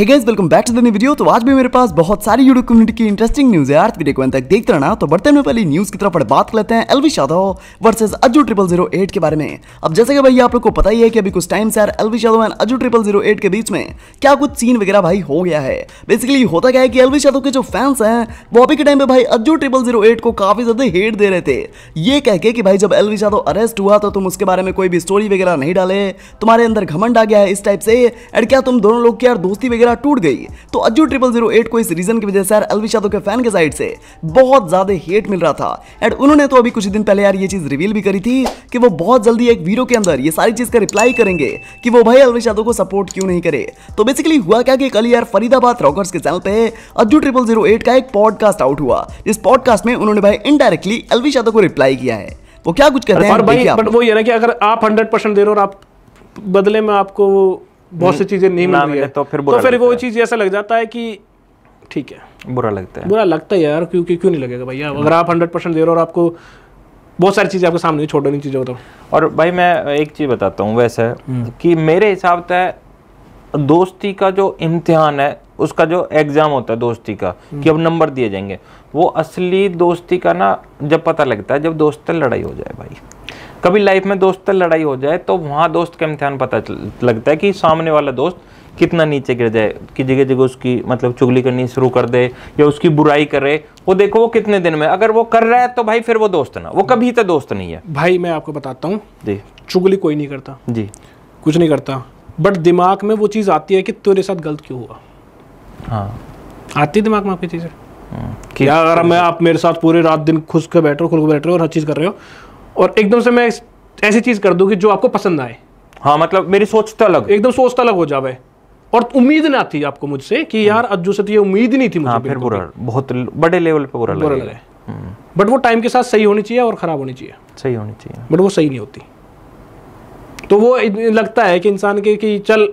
Hey guys welcome back to the new video तो आज भी मेरे पास बहुत सारी यूट्यूब कम्युनिटी की इंटरेस्टिंग न्यूज है आज तो वीडियो को अंत तक देखते रहना तो बढ़ते हैं पहले न्यूज की तरफ बात करते हैं Elvish Yadav versus Ajju triple zero eight के बारे में अब जैसे कि भाई आप लोग को पता ही है कि अभी कुछ टाइम से यार Elvish Yadav and Ajju triple zero eight के बीच में क्या कुछ सीन वगैरह भाई हो गया है बेसिकली होता क्या है कि एलवी यादव के जो फैंस हैं वो अभी के टाइम पे भाई अजू ट्रिपल जीरो एट को काफी ज्यादा हेट दे रहे थे ये कह के कि भाई जब एलवी यादव अरेस्ट हुआ तो तुम उसके बारे में कोई भी स्टोरी वगैरह नहीं डाले तुम्हारे अंदर घमंड आ गया है इस टाइप से एंड क्या तुम दोनों लोग की यार दोस्ती वगैरह निगाह टूट गई तो अज्जू ट्रिपल जीरो एट को इस रीजन की वजह से यार अलविश यादव तो के फैन के साइड से बहुत ज्यादा हेट मिल रहा था एंड उन्होंने तो अभी कुछ दिन पहले यार ये चीज रिवील भी करी थी कि वो बहुत जल्दी एक वीडियो के अंदर ये सारी चीज का रिप्लाई करेंगे कि वो भाई अलविश यादव तो को सपोर्ट क्यों नहीं करे तो बेसिकली हुआ क्या कि कल यार फरीदाबाद रॉकर्स के चैनल पे अज्जू ट्रिपल जीरो एट का एक पॉडकास्ट आउट हुआ इस पॉडकास्ट में उन्होंने भाई इनडायरेक्टली अलविश यादव को रिप्लाई किया है वो क्या कुछ कर रहे हैं भाई बट वो ये ना कि अगर आप हंड्रेड परसेंट दे रहे हो और आप बदले में आपको बहुत सी चीज़ें नहीं मिल रही है तो फिर तो फिर वो चीज़ ऐसा लग जाता है कि ठीक है बुरा लगता है बुरा लगता है यार क्योंकि क्यों नहीं लगेगा भैया अगर आप हंड्रेड परसेंट दे रहे हो और आपको बहुत सारी चीज़ें आपके सामने छोटे नहीं चीज़ें होता और भाई मैं एक चीज़ बताता हूँ वैसे हम्म। कि मेरे हिसाब से दोस्ती का जो इम्तिहान है उसका जो एग्ज़ाम होता है दोस्ती का कि हम्म। अब नंबर दिए जाएंगे वो असली दोस्ती का ना जब पता लगता है जब दोस्त लड़ाई हो जाए भाई कभी लाइफ में दोस्त लड़ाई हो जाए तो वहाँ दोस्त का इम्तहान पता लगता है कि सामने वाला दोस्त कितना नीचे गिर जाए कि जगह जगह उसकी मतलब चुगली करनी शुरू कर दे या उसकी बुराई करे वो देखो वो कितने दिन में अगर वो कर रहा है तो भाई फिर वो दोस्त ना वो कभी तो दोस्त नहीं है भाई मैं आपको बताता हूँ जी चुगली कोई नहीं करता जी कुछ नहीं करता बट दिमाग में वो चीज़ आती है कि तेरे साथ गलत क्यों हुआ हाँ आती दिमाग में आपकी चीज़ें हाँ, क्या अगर मैं आप मेरे साथ पूरे रात दिन खुश के बैठ रहे हो खुल के बैठ रहे हो और हर चीज़ कर रहे हो और एकदम से मैं ऐसी चीज़ कर दूंगी जो आपको पसंद आए हाँ मतलब मेरी सोच तो अलग एकदम सोच तो अलग हो जावे और उम्मीद ना थी आपको मुझसे कि हाँ। यार अज्जू से तो ये उम्मीद नहीं थी मुझे हाँ, फिर बुरा बहुत बड़े लेवल पे बुरा बुरा लगे बट हम्म। वो टाइम के साथ सही होनी चाहिए और ख़राब होनी चाहिए सही होनी चाहिए बट वो सही नहीं होती तो वो लगता है कि इंसान के कि चल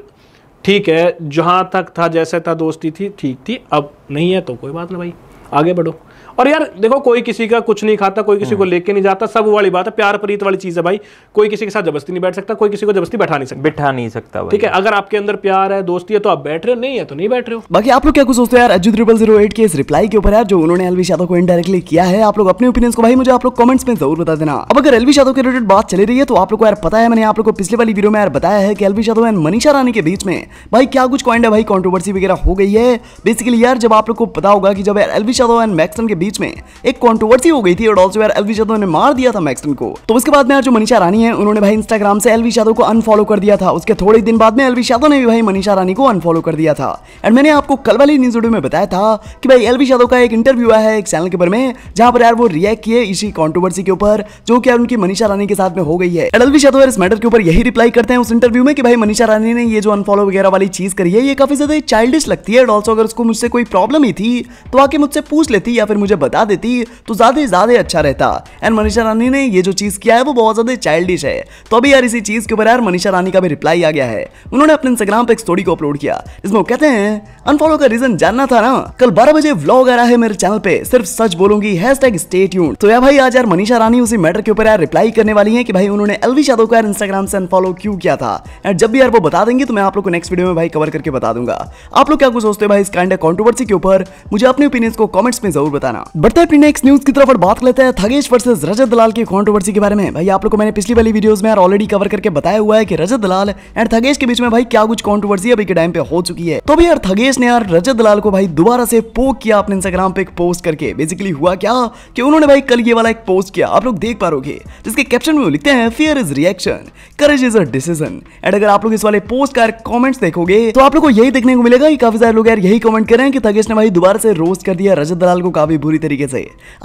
ठीक है जहां तक था जैसे था दोस्ती थी ठीक थी अब नहीं है तो कोई बात ना भाई आगे बढ़ो और यार देखो कोई किसी का कुछ नहीं खाता कोई किसी को हम्म। लेके नहीं जाता सब वाली बात है प्यार प्रीत वाली चीज है भाई कोई किसी के साथ जबस्ती नहीं बैठ सकता कोई किसी को जबस्ती बैठा नहीं सकता बैठा नहीं सकता ठीक है अगर आपके अंदर प्यार है दोस्ती है तो आप बैठ रहे हो नहीं है तो नहीं बैठ रहे हो बाकी आप लोग क्या कुछ सोचते हैं यार अजू ट्रिपल जीरो एट के इस रिप्लाई के ऊपर यार जो उन्होंने एलवी यादव को इनडायरेक्टली किया है आप लोग अपने ओपिनियंस को भाई मुझे आप लोग कमेंट्स में जरूर बता देना अब अगर एलवी यादव के रिलेटेड बात चली रही है तो आप लोग को यार पता है मैंने आप लोग को पिछले वाली वीडियो में यार बताया है कि एलवी यादव एंड मनीषा रानी के बीच में भाई क्या कुछ पॉइंट है भाई कॉन्ट्रोवर्सी वगैरह हो गई है बेसिकली यार जब आप लोग को पता होगा कि जब एलवी यादव एंड मैक्सन के बीच बीच में एक कॉन्ट्रोवर्सी हो गई थी और ऑल्सो एलवी जादव ने मार दिया था मैक्सटन को तो उसके बाद में जो मनीषा रानी है उन्होंने भाई इंस्टाग्राम से एलवी यादव को अनफॉलो कर दिया था उसके थोड़े दिन बाद में एलवी यादव ने भी भाई मनीषा रानी को अनफॉलो कर दिया था एंड मैंने आपको कल वाली न्यूज वीडियो में बताया था कि भाई एलवी यादव का एक इंटरव्यू आया है एक चैनल के बारे में जहां पर यार वो रिएक्ट किए इसी कॉन्ट्रोवर्सी के ऊपर जो कि उनकी मनीषा रानी के साथ में हो गई है एंड एलवी यादव इस मैटर के ऊपर यही रिप्लाई करते हैं उस इंटरव्यू में कि भाई मनीषा रानी ने ये जो अनफॉलो वगैरह वाली चीज करी है ये काफी ज्यादा चाइल्डिश लगती है एंड ऑल्सो अगर उसको मुझसे कोई प्रॉब्लम ही थी तो आके मुझसे पूछ लेती या फिर मुझे पहले बता देती तो ज़्यादा से ज़्यादा अच्छा रहता एंड मनीषा रानी ने ये जो चीज़ किया है वो बहुत ज़्यादा चाइल्डिश है तो अभी यार इसी चीज़ के ऊपर यार मनीषा रानी का भी रिप्लाई आ गया है उन्होंने अपने इंस्टाग्राम पर एक स्टोरी को अपलोड किया जिसमें वो कहते हैं अनफॉलो का रीजन जानना था ना कल बारह बजे व्लॉग आ रहा है मेरे चैनल पे सिर्फ सच बोलूंगी तो यार भाई आज यार मनीषा रानी उसी मैटर के ऊपर यार रिप्लाई करने वाली है कि भाई उन्होंने एलवी यादव को यार इंस्टाग्राम से अनफॉलो क्यों किया था एंड जब भी यार वो बता देंगे तो मैं आप लोग को नेक्स्ट वीडियो में भाई कवर करके बता दूंगा आप लोग क्या कुछ सोचते हैं भाई इस काइंड ऑफ कॉन्ट्रोवर्सी के ऊपर मुझे अपने ओपिनियंस को कॉमेंट्स में जरूर बताना जाना बढ़ते अपनी नेक्स्ट न्यूज की तरफ और बात लेते हैं थगेश वर्सेज रजत दलाल की कॉन्ट्रोवर्सी के बारे में भाई आप लोग को मैंने पिछली वाली वीडियोस में ऑलरेडी कवर करके बताया हुआ है कि रजत दलाल एंड थगेश के बीच में भाई क्या कुछ कॉन्ट्रोवर्सी अभी के टाइम पे हो चुकी है तो भी यार थगेश ने यार रजत दलाल को भाई दोबारा से पोक किया अपने इंस्टाग्राम पे एक पोस्ट करके बेसिकली हुआ क्या कि उन्होंने भाई कल ये वाला एक पोस्ट किया आप लोग देख पा रहे जिसके कैप्शन में लिखते हैं fear is reaction courage is a decision and अगर आप लोग इस वाले पोस्ट का कमेंट्स देखोगे तो आप लोग को यही देखने को मिलेगा कि काफी सारे लोग यार यही कमेंट कर रहे हैं कि थगेश ने भाई दोबारा से रोस्ट कर दिया रजत दलाल को काफी बुरी तरीके से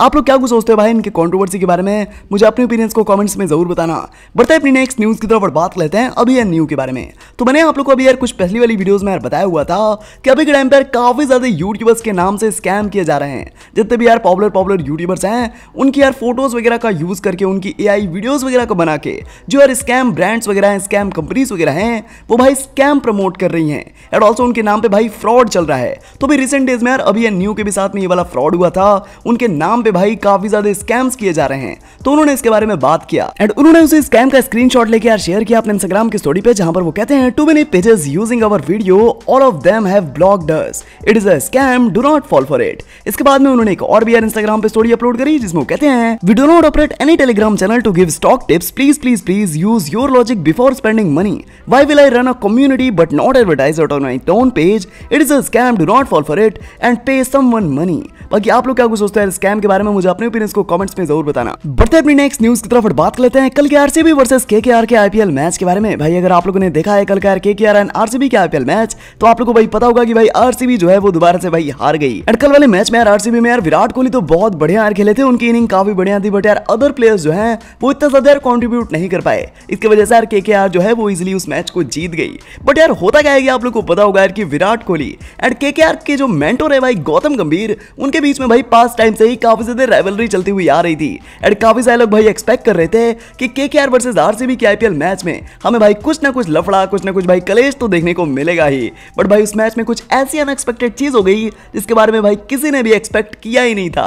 आप लोग क्या कुछ सोचते हो भाई इनके कॉन्ट्रोवर्सी के बारे में मुझे अपने ओपिनियंस को कमेंट्स में जरूर बताना बढ़ते अपनी नेक्स्ट न्यूज़ की तरफ बात लेते हैं अभी यार न्यू के बारे में तो मैंने आप लोग को अभी यार कुछ पहली वाली वीडियोज़ में यार बताया हुआ था कि अभी के टाइम पर काफ़ी ज़्यादा यूट्यूबर्स के नाम से स्कैम किए जा रहे हैं जितने भी यार पॉपुलर पॉपुलर यूट्यूबर्स हैं उनकी यार फोटोज़ वगैरह का यूज़ करके उनकी ए वीडियोज़ वगैरह को बना के जो यार स्कैम ब्रांड्स वगैरह हैं स्कैम कंपनीज वगैरह हैं वो भाई स्कैम प्रमोट कर रही हैं एंड ऑल्सो उनके नाम पर भाई फ्रॉड चल रहा है तो भी रिसेंट डेज में यार अभी न्यू के भी साथ में ये वाला फ्रॉड हुआ था था उनके नाम पे भाई काफी ज्यादा स्कैम्स किए जा रहे हैं तो उन्होंने इसके बारे में बात किया एंड उन्होंने उसे स्कैम का स्क्रीन लेके यार शेयर किया अपने इंस्टाग्राम की स्टोरी पे जहां पर वो कहते हैं too many pages using our video all of them have blocked us it is a scam do not fall for it इसके बाद में उन्होंने एक और भी यार इंस्टाग्राम पे स्टोरी अपलोड करी जिसमें वो कहते हैं we do not operate any Telegram channel to give stock tips please please please use your logic before spending money why will I run a community but not advertise on my tone page it is a scam do not fall for it and pay some one money बाकी आप लोग क्या कुछ सोचते हैं scam के बारे में मुझे अपने ओपिनियंस को कमेंट्स में जरूर बताना बढ़ते अपनी नेक्स्ट न्यूज की तरफ बात कर लेते हैं कल के आरसीबी वर्सेस के के आईपीएल मैच के बारे में भाई अगर आप लोगों ने देखा है कल का K K R and RCB के आईपीएल मैच तो आप लोग को भाई पता होगा कि भाई आरसीबी जो है वो दोबारा से भाई हार गई एंड कल वाले मैच में यार आरसीबी में यार विराट कोहली तो बहुत बढ़िया यार खेले थे उनकी इनिंग काफी बढ़िया थी बट यार अदर प्लेयर्स जो है वो इतना ज्यादा यार कॉन्ट्रीब्यूट नहीं कर पाए इसके वजह से यार के आर जो है वो इजिली उस मैच को जीत गई बट यार होता क्या है कि आप लोग को पता होगा यार कि विराट कोहली एंड के के जो मेंटोर है भाई गौतम गंभीर उनके बीच में भाई पास टाइम से ही काफी ज्यादा राइवलरी चलती हुई आ रही थी एंड काफी सारे लोग भाई एक्सपेक्ट कर रहे थे कि K K R versus R C B के आईपीएल मैच में हमें भाई कुछ ना कुछ लफड़ा कुछ ना कुछ भाई कलेश तो देखने को मिलेगा ही बट भाई उस मैच में कुछ ऐसी अनएक्सपेक्टेड चीज हो गई जिसके बारे में भाई किसी ने भी एक्सपेक्ट किया ही नहीं था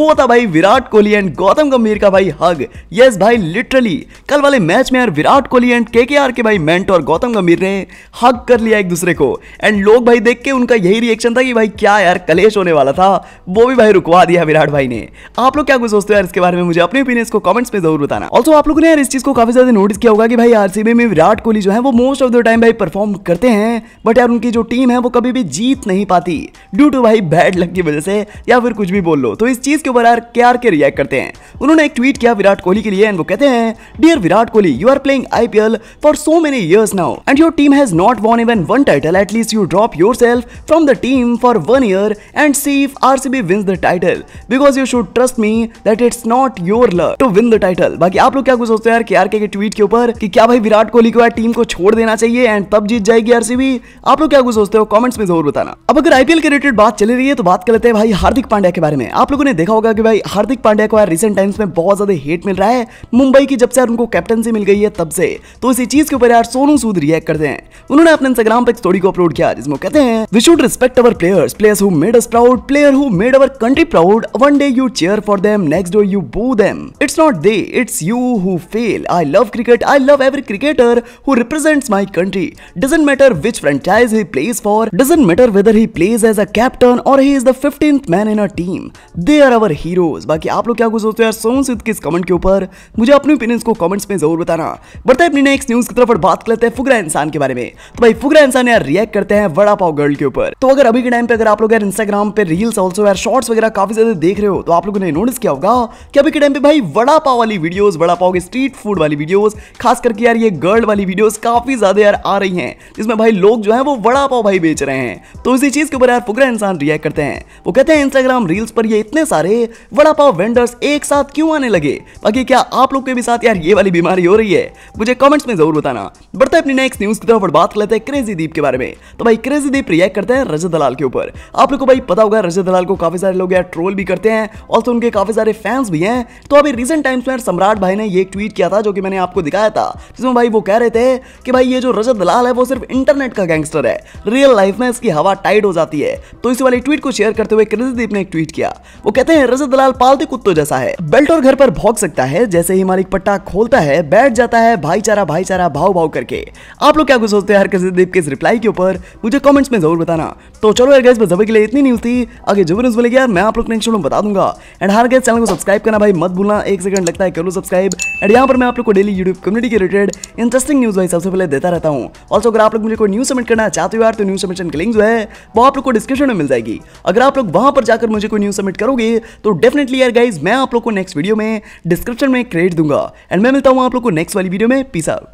वो था भाई विराट कोहली एंड गौतम गंभीर का भाई हग यस भाई लिटरली कल वाले मैच में यार विराट कोहली एंड के के आर के भाई मेंट और गौतम गंभीर ने हग कर लिया एक दूसरे को एंड लोग भाई देख के उनका यही रिएक्शन था कि भाई क्या यार कलेश होने वाला था वो भी भाई रुकवा दिया विराट भाई ने आप लोग क्या कुछ सोचते हो यार इसके बारे में मुझे अपने ओपिनियंस को कमेंट्स में जरूर बताना ऑल्सो आप लोगों ने यार इस चीज को काफी ज्यादा नोटिस किया होगा कि भाई आरसीबी में विराट कोहली जो है वो मोस्ट ऑफ द टाइम भाई परफॉर्म करते हैं बट यार उनकी जो टीम है वो कभी भी जीत नहीं पाती ड्यू टू भाई बैड लक की वजह से या फिर कुछ भी बोल लो तो इस चीज के ऊपर यार क्या के रिएक्ट करते हैं उन्होंने एक ट्वीट किया विराट कोहली के लिए एंड वो कहते हैं dear Virat Kohli you are playing IPL for so many years now and your team has not won even one title at least you drop your from the team for one year and see if RCB wins the title because you should trust me that it's not your luck to win the title बाकी आप लोग क्या कुछ सोचते हो यार केआरके के tweet के ऊपर कि क्या भाई विराट कोहली को यार टीम को छोड़ देना चाहिए एंड तब जीत जाएगी आरसीबी आप लोग क्या कुछ सोचते हो कमेंट्स में जरूर बताना अब अगर आईपीएल के रिलेटेड बात चली रही है तो बात कर लेते हैं भाई हार्दिक पांड्या के बारे में आप लोगों ने देखा होगा कि भाई हार्दिक पांड्या को यार रिसेंट टाइम्स में बहुत ज्यादा हेट मिल रहा है मुंबई की जब से उनको कैप्टनसी मिल गई है तब से तो इसी चीज के ऊपर यार सोनू सूद रिएक्ट करते हैं उन्होंने अपने इंस्टाग्राम पर एक स्टोरी को अपलोड किया जिसमें कहते हैं we should respect our players players who made us proud player who made our country proud, one day you cheer for them, next day you boo them. It's not they, it's you who fail. I love cricket, I love every cricketer who represents my country. Doesn't matter which franchise he plays for, doesn't matter whether he plays as a captain or he is the 15th man in a team. They are our heroes. बाकी आप लोग क्या कुछ सोचते हो यार सोन सिद्ध के इस कमेंट के ऊपर मुझे अपने ओपिनियंस को कमेंट्स में जरूर बताना बढ़ते अपनी नेक्स्ट न्यूज की तरफ और बात करते हैं फुगरा इंसान के बारे में तो भाई फुगरा इंसान यार रिएक्ट करते हैं वड़ा पाव गर्ल के ऊपर तो अगर अभी के टाइम पे अगर आप लोग यार इंस्टाग्राम पे रील्स ऑल्सो यार यार शॉर्ट्स वगैरह काफी ज्यादा देख रहे हो तो आप लोगों ने नोटिस किया होगा कि अभी के टाइम पे भाई वड़ा पाव वाली वीडियोस वड़ा पाव के स्ट्रीट फूड वाली वीडियोस खास करके यार ये गर्ल वाली वीडियोस काफी ज्यादा यार आ रही हैं जिसमें भाई लोग जो है वो वड़ा पाव भाई बेच रहे हैं तो इसी चीज के ऊपर यार पूरा इंसान रिएक्ट करते हैं वो कहते हैं इंस्टाग्राम रील्स पर ये इतने सारे वड़ा पाव वेंडर्स एक साथ क्यों आने लगे बाकी क्या आप लोग के भी साथ यार ये वाली बीमारी हो रही है मुझे कॉमेंट्स में जरूर बताना बढ़ते अपनी नेक्स्ट न्यूज की तरफ बात कर लेते हैं क्रेजी दीप के बारे में तो भाई क्रेजी दीप रिएक्ट करते हैं रजत दलाल के ऊपर आप लोग को भाई पता होगा रजत दलाल को काफ़ी सारे लोग यार ट्रोल भी करते हैं और तो उनके काफ़ी सारे फैंस भी हैं तो अभी रिसेंट टाइम्स में सम्राट भाई ने ये एक ट्वीट किया था जो कि मैंने आपको दिखाया था जिसमें भाई वो कह रहे थे कि भाई ये जो रजत दलाल है वो सिर्फ इंटरनेट का गैंगस्टर है रियल लाइफ में इसकी हवा टाइट हो जाती है तो इस वाली ट्वीट को शेयर करते हुए कृषिदीप ने एक ट्वीट किया वो कहते हैं रजत दलाल पालते कुत्तों जैसा है बेल्ट और घर पर भोग सकता है जैसे ही मालिक पट्टा खोलता है बैठ जाता है भाईचारा भाईचारा भाव भाव करके आप लोग क्या कुछ सोचते हैं हर कृषिदीप के इस रिप्लाई के ऊपर मुझे कॉमेंट्स में जरूर बताना तो चलो यार गैस में के लिए इतनी न्यूज थी आगे जबरदस्त व्यूज मिलेगी यार मैं आप लोग नेक्स्ट वीडियो में बता दूंगा एंड हर गए चैनल को सब्सक्राइब करना भाई मत भूलना एक सेकंड लगता है कर लो सब्सक्राइब एंड यहाँ पर मैं आप लोग को डेली यूट्यूब कम्युनिटी के रिलेटेड इंटरेस्टिंग न्यूज भाई सबसे पहले देता रहता हूँ ऑल्सो अगर आप लोग मुझे कोई न्यूज सबमिट करना चाहते हो यार तो न्यूज सबमिशन की लिंक जो है वो आप लोग को डिस्क्रिप्शन में मिल जाएगी अगर आप लोग वहां पर जाकर मुझे कोई न्यूज सबमिट करोगे तो डेफिनेटली यार गाइज मैं आप लोग को नेक्स्ट वीडियो में डिस्क्रिप्शन में क्रेडिट दूंगा एंड मैं मिलता हूँ आप लोग को नेक्स्ट वाली वीडियो में पीस आउट